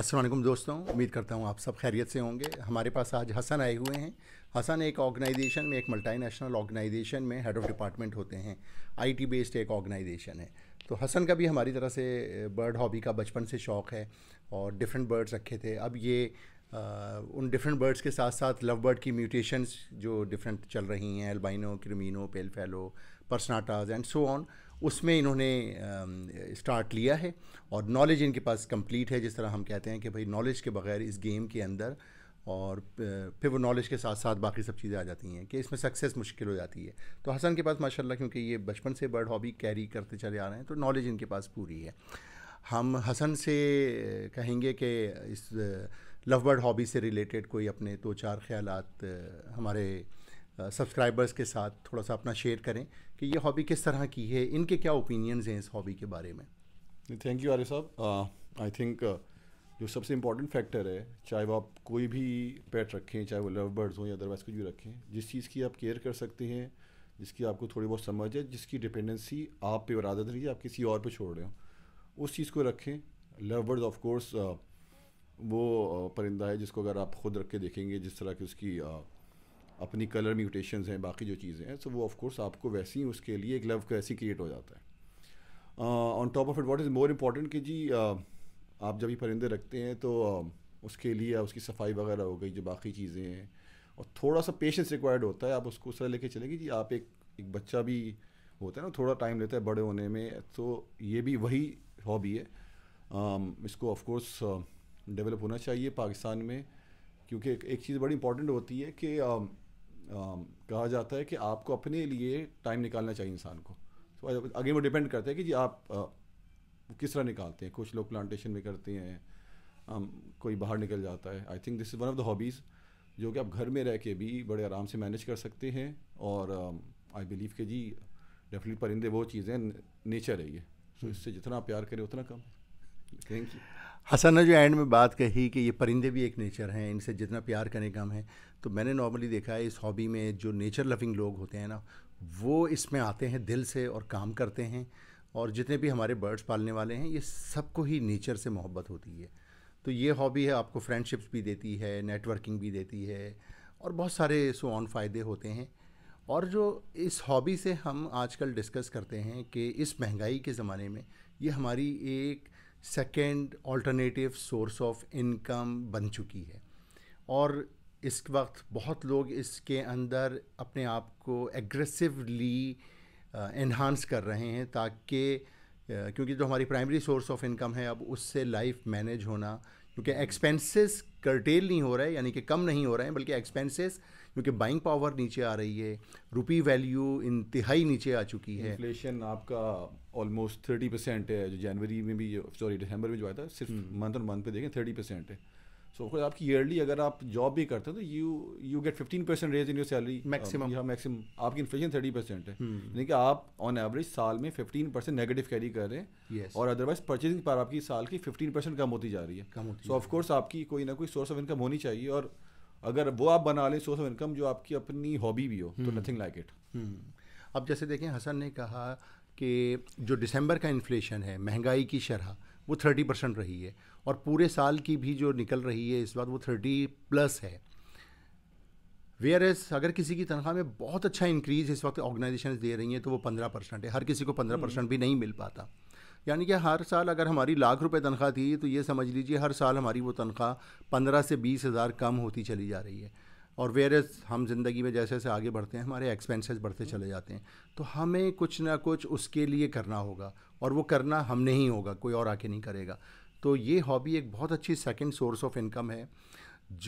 असलम दोस्तों उम्मीद करता हूँ आप सब खैरियत से होंगे हमारे पास आज हसन आए हुए हैं हसन एक ऑर्गेनाइजेशन में एक मल्टीनेशनल ऑर्गेनाइजेशन में हेड ऑफ़ डिपार्टमेंट होते हैं आईटी बेस्ड एक ऑर्गेनाइजेशन है तो हसन का भी हमारी तरह से बर्ड हॉबी का बचपन से शौक़ है और डिफरेंट बर्ड्स रखे थे अब ये आ, उन डिफरेंट बर्ड्स के साथ साथ लव बर्ड की म्यूटेशंस जो डिफरेंट चल रही हैं albino creamino pale fallow personatas and so on उसमें इन्होंने स्टार्ट लिया है और नॉलेज इनके पास कंप्लीट है जिस तरह हम कहते हैं कि भाई नॉलेज के बगैर इस गेम के अंदर और फिर वो नॉलेज के साथ साथ बाकी सब चीज़ें आ जाती हैं कि इसमें सक्सेस मुश्किल हो जाती है तो हसन के पास माशाल्लाह क्योंकि ये बचपन से बर्ड हॉबी कैरी करते चले आ रहे हैं तो नॉलेज इनके पास पूरी है हम हसन से कहेंगे कि इस लव बर्ड हॉबी से रिलेटेड कोई अपने दो चार ख्याल हमारे सब्सक्राइबर्स के साथ थोड़ा सा अपना शेयर करें कि ये हॉबी किस तरह की है इनके क्या ओपिनियंस हैं इस हॉबी के बारे में थैंक यू आर्य साहब आई uh, थिंक uh, जो सबसे इम्पॉर्टेंट फैक्टर है चाहे वो आप कोई भी पेट रखें चाहे वो लव बर्ड्स हों या अदरवाइज कुछ भी रखें जिस चीज़ की आप केयर कर सकते हैं जिसकी आपको थोड़ी बहुत समझ है जिसकी डिपेंडेंसी आप पे वरादत नहीं है आप किसी और पे छोड़ रहे हो उस चीज़ को रखें लव बर्ड्स ऑफ कोर्स वो uh, परिंदा है जिसको अगर आप खुद रख के देखेंगे जिस तरह की उसकी अपनी कलर म्यूटेशंस हैं बाकी जो चीज़ें हैं सो वो ऑफ कोर्स आपको वैसे ही उसके लिए एक लव कैसी क्रिएट हो जाता है on top of it what is more important कि जी uh, आप जब भी परिंदे रखते हैं तो uh, उसके लिए उसकी सफाई वगैरह हो गई जो बाकी चीज़ें हैं और थोड़ा सा पेशेंस रिक्वायर्ड होता है आप उसको उस तरह लेके चलेंगे जी आप एक एक बच्चा भी होता है ना थोड़ा टाइम लेता है बड़े होने में तो ये भी वही हॉबी है um, इसको ऑफ कोर्स डेवलप होना चाहिए पाकिस्तान में क्योंकि एक, एक चीज़ बड़ी इंपॉर्टेंट होती है कि um, Um, कहा जाता है कि आपको अपने लिए टाइम निकालना चाहिए इंसान को तो आगे वो डिपेंड करता है कि जी आप आ, uh, किस तरह निकालते हैं कुछ लोग प्लांटेशन में करते हैं um, कोई बाहर निकल जाता है I think this is one of the hobbies जो कि आप घर में रह के भी बड़े आराम से मैनेज कर सकते हैं और आई बिलीव के जी डेफिनेट परिंदे वो चीज़ें नेचर है ये सो so hmm. इससे जितना प्यार करें उतना कम थैंक यू हसन ने जो एंड में बात कही कि ये परिंदे भी एक नेचर हैं इनसे जितना प्यार करने का है तो मैंने नॉर्मली देखा है इस हॉबी में जो नेचर लविंग लोग होते हैं ना वो इसमें आते हैं दिल से और काम करते हैं और जितने भी हमारे बर्ड्स पालने वाले हैं ये सबको ही नेचर से मोहब्बत होती है तो ये हॉबी है आपको फ्रेंडशिप्स भी देती है नेटवर्किंग भी देती है और बहुत सारे सो ऑन फ़ायदे होते हैं और जो इस हॉबी से हम आजकल डिस्कस करते हैं कि इस महंगाई के ज़माने में ये हमारी एक second alternative source of income बन चुकी है और इस वक्त बहुत लोग इसके अंदर अपने आप को एग्रेसिवली इन्हांस uh, कर रहे हैं ताकि uh, क्योंकि जो हमारी प्राइमरी सोर्स ऑफ इनकम है अब उससे लाइफ मैनेज होना क्योंकि एक्सपेंसेस करटेल नहीं हो रहे हैं यानी कि कम नहीं हो रहे हैं बल्कि एक्सपेंसेस क्योंकि बाइंग पावर नीचे आ रही है रुपी वैल्यू इंतहाई नीचे आ चुकी है इन्फ्लेशन आपका ऑलमोस्ट थर्टी परसेंट है जो जनवरी में भी सॉरी दिसंबर में जो आया था सिर्फ मंथ और मंथ पे देखें थर्टी परसेंट है सो so, आपकी ईयरली अगर आप जॉब भी करते हो तो you you get fifteen percent raise in your salary maximum या मैक्सिमम आपकी इन्फ्लेशन थर्टी परसेंट है hmm. यानी कि आप ऑन एवरेज साल में फिफ्टीन परसेंट नेगेटिव कैरी कर रहे हैं yes. और अदरवाइज परचेजिंग पर आपकी साल की फिफ्टीन परसेंट कम होती जा रही है कम होती सो so, ऑफकोर्स आपकी कोई ना कोई सोर्स ऑफ इनकम होनी चाहिए और अगर वो आप बना लें सोर्स ऑफ इनकम जो आपकी अपनी हॉबी भी हो तो नथिंग लाइक इट अब जैसे देखें हसन ने कहा कि जो दिसंबर का इन्फ्लेशन है महंगाई की शरह वो थर्टी परसेंट रही है और पूरे साल की भी जो निकल रही है इस बार वो थर्टी प्लस है वेयर एस अगर किसी की तनख्वाह में बहुत अच्छा इंक्रीज इस वक्त ऑर्गेनाइजेशन दे रही हैं तो वो पंद्रह परसेंट है हर किसी को पंद्रह परसेंट भी नहीं मिल पाता यानी कि हर साल अगर हमारी लाख रुपए तनख्वाह थी तो ये समझ लीजिए हर साल हमारी वो तनख्वाह पंद्रह से बीस हज़ार कम होती चली जा रही है और वेयर एज हम ज़िंदगी में जैसे जैसे आगे बढ़ते हैं हमारे एक्सपेंसेस बढ़ते चले जाते हैं तो हमें कुछ ना कुछ उसके लिए करना होगा और वो करना हमने ही होगा कोई और आके नहीं करेगा तो ये हॉबी एक बहुत अच्छी सेकेंड सोर्स ऑफ इनकम है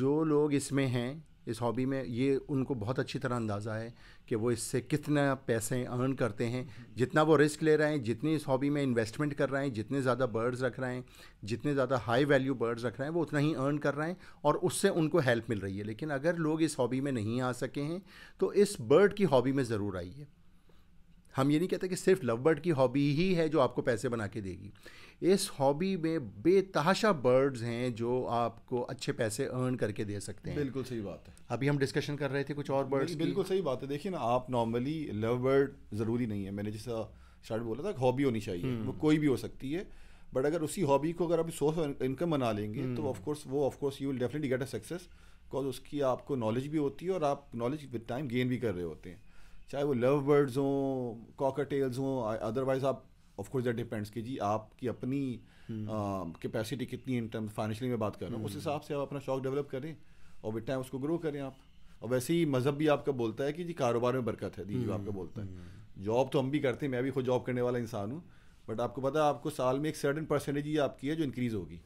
जो लोग इसमें हैं इस हॉबी में ये उनको बहुत अच्छी तरह अंदाज़ा है कि वो इससे कितना पैसे अर्न करते हैं जितना वो रिस्क ले रहे हैं जितनी इस हॉबी में इन्वेस्टमेंट कर रहे हैं जितने ज़्यादा बर्ड्स रख रहे हैं जितने ज़्यादा हाई वैल्यू बर्ड्स रख रहे हैं वो उतना ही अर्न कर रहे हैं और उससे उनको हेल्प मिल रही है लेकिन अगर लोग इस हॉबी में नहीं आ सके हैं तो इस बर्ड की हॉबी में ज़रूर आइए हम ये नहीं कहते कि सिर्फ लव बर्ड की हॉबी ही है जो आपको पैसे बना के देगी इस हॉबी में बेतहाशा बर्ड्स हैं जो आपको अच्छे पैसे अर्न करके दे सकते हैं बिल्कुल सही बात है अभी हम डिस्कशन कर रहे थे कुछ और बर्ड्स बिल्कुल सही बात है देखिए ना आप नॉर्मली लव बर्ड ज़रूरी नहीं है मैंने जैसा स्टार्ट बोला था हॉबी होनी चाहिए हम्म। वो कोई भी हो सकती है बट अगर उसी हॉबी को अगर आप सोर्स ऑफ इनकम बना लेंगे हम्म। तो ऑफकोर्स वो of course you will definitely get a success because उसकी आपको नॉलेज भी होती है और आप नॉलेज विद टाइम गेन भी कर रहे होते हैं चाहे वो लव बर्ड्स हों टेल्स हों अदरवाइज आप ऑफ कोर्स दैट डिपेंड्स कि जी आपकी अपनी कैपेसिटी हम्म। कितनी इन टर्म फाइनेंशियली में बात कर रहा हूँ उस हम्म। हिसाब से आप अपना शौक डेवलप करें और विद टाइम उसको ग्रो करें आप और वैसे ही मज़हब भी आपका बोलता है कि जी कारोबार में बरकत है जो आपका हम्म। बोलता है जॉब तो हम भी करते हैं मैं भी खुद जॉब करने वाला इंसान हूँ बट आपको पता है आपको साल में एक सर्टन परसेंटेज ही आपकी है जो इंक्रीज़ होगी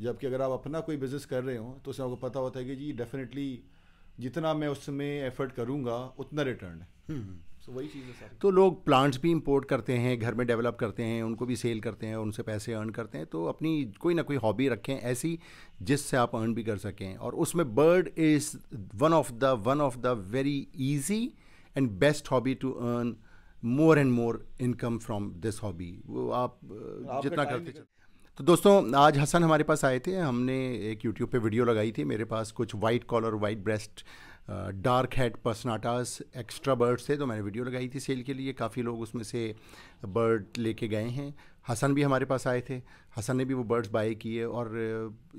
जबकि अगर आप अपना कोई बिज़नेस कर रहे हो तो उसमें आपको पता होता है कि जी डेफिनेटली जितना मैं उसमें एफर्ट करूँगा उतना रिटर्न है हम्म, हम्म। so, वही चीज़ है सारी तो लोग प्लांट्स भी इंपोर्ट करते हैं घर में डेवलप करते हैं उनको भी सेल करते हैं उनसे पैसे अर्न करते हैं तो अपनी कोई ना कोई हॉबी रखें ऐसी जिससे आप अर्न भी कर सकें और उसमें bird is one of the one of the very easy and best hobby to earn more and more income from this hobby वो आप, आप जितना करते तो दोस्तों आज हसन हमारे पास आए थे हमने एक यूट्यूब पे वीडियो लगाई थी मेरे पास कुछ white collar white breast dark head personatas extra birds थे तो मैंने वीडियो लगाई थी सेल के लिए काफ़ी लोग उसमें से बर्ड लेके गए हैं हसन भी हमारे पास आए थे हसन ने भी वो बर्ड्स बाय किए और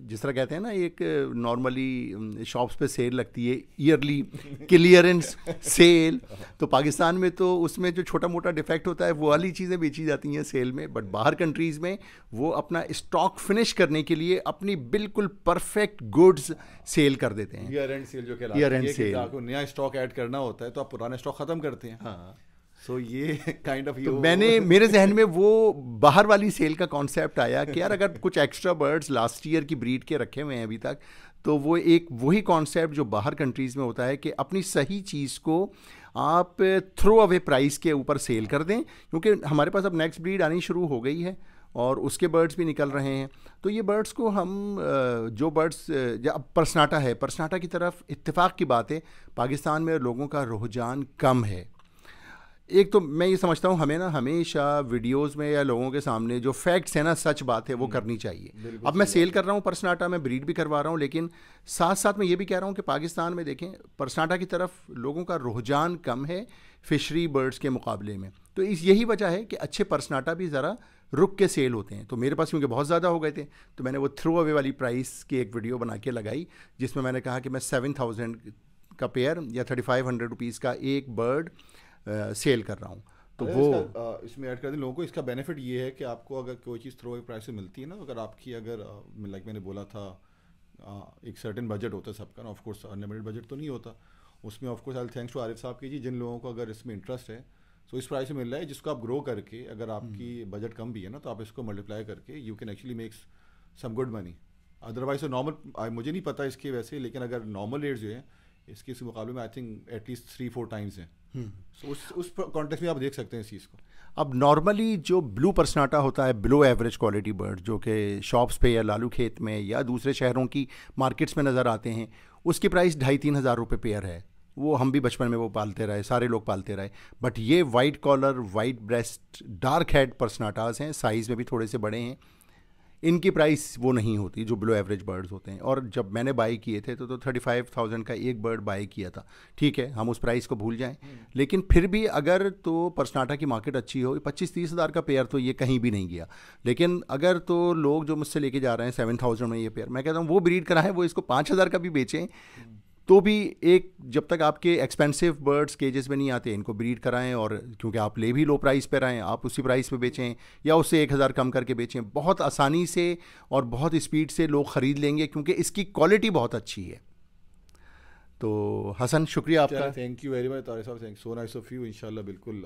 जिस तरह कहते हैं ना एक नॉर्मली शॉप्स पे सेल लगती है ईयरली क्लियरेंस सेल तो पाकिस्तान में तो उसमें जो छोटा मोटा डिफेक्ट होता है वो वाली चीज़ें बेची जाती हैं सेल में बट बाहर कंट्रीज़ में वो अपना स्टॉक फिनिश करने के लिए अपनी बिल्कुल परफेक्ट गुड्स सेल कर देते हैं ईयर एंड सेल जो ईयर एंड सेल नया स्टॉक ऐड करना होता है तो आप पुराना स्टॉक ख़त्म करते हैं हाँ सो ये काइंड ऑफ यू मैंने मेरे जहन में वो बाहर वाली सेल का कॉन्सेप्ट आया कि यार अगर कुछ एक्स्ट्रा बर्ड्स लास्ट ईयर की ब्रीड के रखे हुए हैं अभी तक तो वो एक वही कॉन्सेप्ट जो बाहर कंट्रीज़ में होता है कि अपनी सही चीज़ को आप थ्रो अवे प्राइस के ऊपर सेल कर दें क्योंकि हमारे पास अब नेक्स्ट ब्रीड आनी शुरू हो गई है और उसके बर्ड्स भी निकल रहे हैं तो ये बर्ड्स को हम जो बर्ड्स अब परसनाटा है परसनाटा की तरफ इत्तेफाक की बात है पाकिस्तान में लोगों का रुझान कम है एक तो मैं ये समझता हूँ हमें ना हमेशा वीडियोस में या लोगों के सामने जो फैक्ट्स हैं ना सच बात है वो हम्म। करनी चाहिए अब मैं सेल कर रहा हूँ परसनाटा मैं ब्रीड भी करवा रहा हूँ लेकिन साथ साथ मैं ये भी कह रहा हूँ कि पाकिस्तान में देखें परसनाटा की तरफ लोगों का रुझान कम है फिशरी बर्ड्स के मुकाबले में तो इस यही वजह है कि अच्छे परसनाटा भी ज़रा रुक के सेल होते हैं तो मेरे पास क्योंकि बहुत ज़्यादा हो गए थे तो मैंने वो थ्रू अवे वाली प्राइस की एक वीडियो बना के लगाई जिसमें मैंने कहा कि मैं सेवन थाउजेंड का पेयर या थर्टी फाइव हंड्रेड रुपीज़ का एक बर्ड सेल कर रहा हूँ तो वो इसमें ऐड कर दें लोगों को इसका बेनिफिट ये है कि आपको अगर कोई चीज़ थ्रो प्राइस से मिलती है ना अगर आपकी अगर लाइक मैंने बोला था एक सर्टेन बजट होता है सबका ऑफ कोर्स अनलिमिटेड बजट तो नहीं होता उसमें of course I thanks to Arif साहब की जी जिन लोगों को अगर इसमें इंटरेस्ट है सो इस प्राइस में मिल रहा है जिसको आप ग्रो करके अगर आपकी बजट हम्म। कम भी है ना तो आप इसको मल्टीप्लाई करके you can actually makes some good money otherwise तो नॉर्मल मुझे नहीं पता इसके वैसे लेकिन अगर नॉर्मल रेट जो है इसके इस मुकाबले में I think at least three four times हैं सो हम्म। उस उस कॉन्टेक्स में आप देख सकते हैं इस चीज़ को अब नॉर्मली जो ब्लू पर्सनाटा होता है बिलो एवरेज क्वालिटी बर्ड जो कि शॉप्स पे या लालू खेत में या दूसरे शहरों की मार्केट्स में नज़र आते हैं उसकी प्राइस ढाई तीन हज़ार रुपये पेयर है वो हम भी बचपन में वो पालते रहे सारे लोग पालते रहे बट ये white collar white breast dark head personatas हैं साइज़ में भी थोड़े से बड़े हैं इनकी प्राइस वो नहीं होती जो बिलो एवरेज बर्ड्स होते हैं और जब मैंने बाई किए थे तो थर्टी फाइव थाउजेंड का एक बर्ड बाई किया था ठीक है हम उस प्राइस को भूल जाएं हम्म। लेकिन फिर भी अगर तो पर्सनाटा की मार्केट अच्छी हो पच्चीस तीस हज़ार का पेयर तो ये कहीं भी नहीं गया लेकिन अगर तो लोग जो मुझसे लेके जा रहे हैं सेवन थाउजेंड में ये पेयर मैं कहता हूँ वो ब्रीड कराएं वो इसको पाँच हज़ार का भी बेचें तो भी एक जब तक आपके एक्सपेंसिव बर्ड्स केजेस में नहीं आते इनको ब्रीड कराएं और क्योंकि आप ले भी लो प्राइस पर आएँ आप उसी प्राइस पर बेचें या उससे एक हज़ार कम करके बेचें बहुत आसानी से और बहुत स्पीड से लोग ख़रीद लेंगे क्योंकि इसकी क्वालिटी बहुत अच्छी है तो हसन शुक्रिया आपका thank you very much Tare साहब thank so nice of you इन बिल्कुल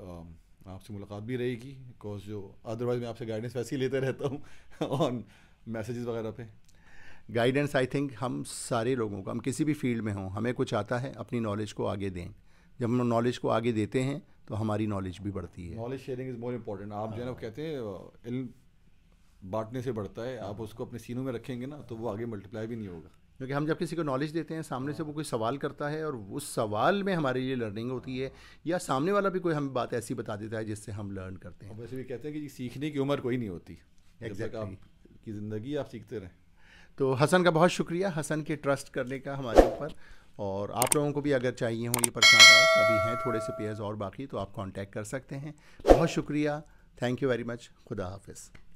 आपसे मुलाकात भी रहेगी बिकॉज जो अदरवाइज मैं आपसे गाइडेंस वैसे ही लेते रहता हूँ ऑन मैसेजेस वगैरह पे गाइडेंस आई थिंक हम सारे लोगों को हम किसी भी फील्ड में हों हमें कुछ आता है अपनी नॉलेज को आगे दें जब हम नॉलेज को आगे देते हैं तो हमारी नॉलेज भी बढ़ती है knowledge sharing is more important आप जो है ना कहते हैं uh, बांटने से बढ़ता है आप उसको अपने सीनों में रखेंगे ना तो वो आगे मल्टीप्लाई भी नहीं होगा क्योंकि हम जब किसी को नॉलेज देते हैं सामने से वो कोई सवाल करता है और उस सवाल में हमारे लिए लर्निंग होती है या सामने वाला भी कोई हम बात ऐसी बता देता है जिससे हम लर्न करते हैं वैसे भी कहते हैं कि सीखने की उम्र कोई नहीं होती एग्जैक्ट आपकी ज़िंदगी आप सीखते रहें तो हसन का बहुत शुक्रिया हसन के ट्रस्ट करने का हमारे ऊपर और आप लोगों को भी अगर चाहिए हों ये परसाद अभी हैं थोड़े से पेयर्स और बाकी तो आप कांटेक्ट कर सकते हैं बहुत शुक्रिया थैंक यू वेरी मच खुदा हाफिज़